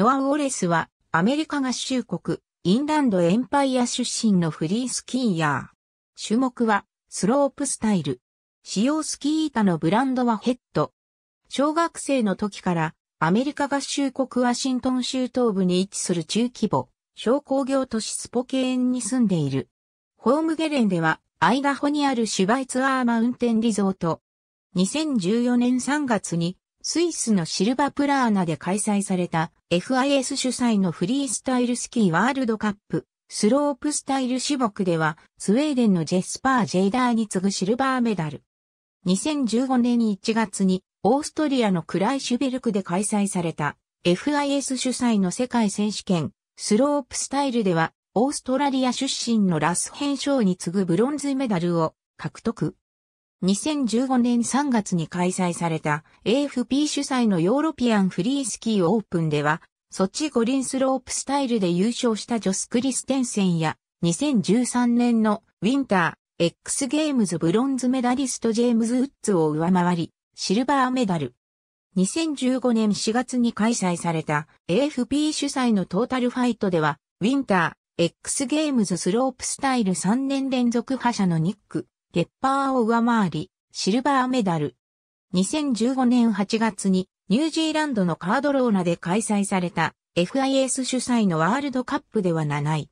ノア・ウォレスは、アメリカ合衆国、インランドエンパイア出身のフリースキーヤー。種目は、スロープスタイル。使用スキー板のブランドはヘッド。小学生の時から、アメリカ合衆国ワシントン州東部に位置する中規模、商工業都市スポケーンに住んでいる。ホームゲレンでは、アイダホにあるシュバイツアーマウンテンリゾート。2014年3月にスイスのシルバプラーナで開催された FIS 主催のフリースタイルスキーワールドカップスロープスタイル種目ではスウェーデンのジェスパー・ジェイダーに次ぐシルバーメダル。2015年1月にオーストリアのクライシュベルクで開催された FIS 主催の世界選手権スロープスタイルではオーストラリア出身のラスヘンショーに次ぐブロンズメダルを獲得。2015年3月に開催された AFP 主催のヨーロピアンフリースキーオープンでは、ソチ五輪スロープスタイルで優勝したジョス・クリステンセンや、2013年のウィンター、X ゲームズブロンズメダリストジェームズ・ウッズを上回り、シルバーメダル。2015年4月に開催された AFP 主催のトータルファイトでは、ウィンター、X ゲームズスロープスタイル3年連続覇者のニック、ゲッパーを上回り、シルバーメダル。2015年8月にニュージーランドのカードローナで開催された FIS 主催のワールドカップでは7位。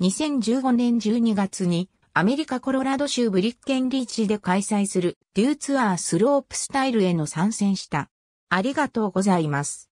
2015年12月にアメリカコロラド州ブリッケンリーチで開催するデューツアースロープスタイルへの参戦した。ありがとうございます。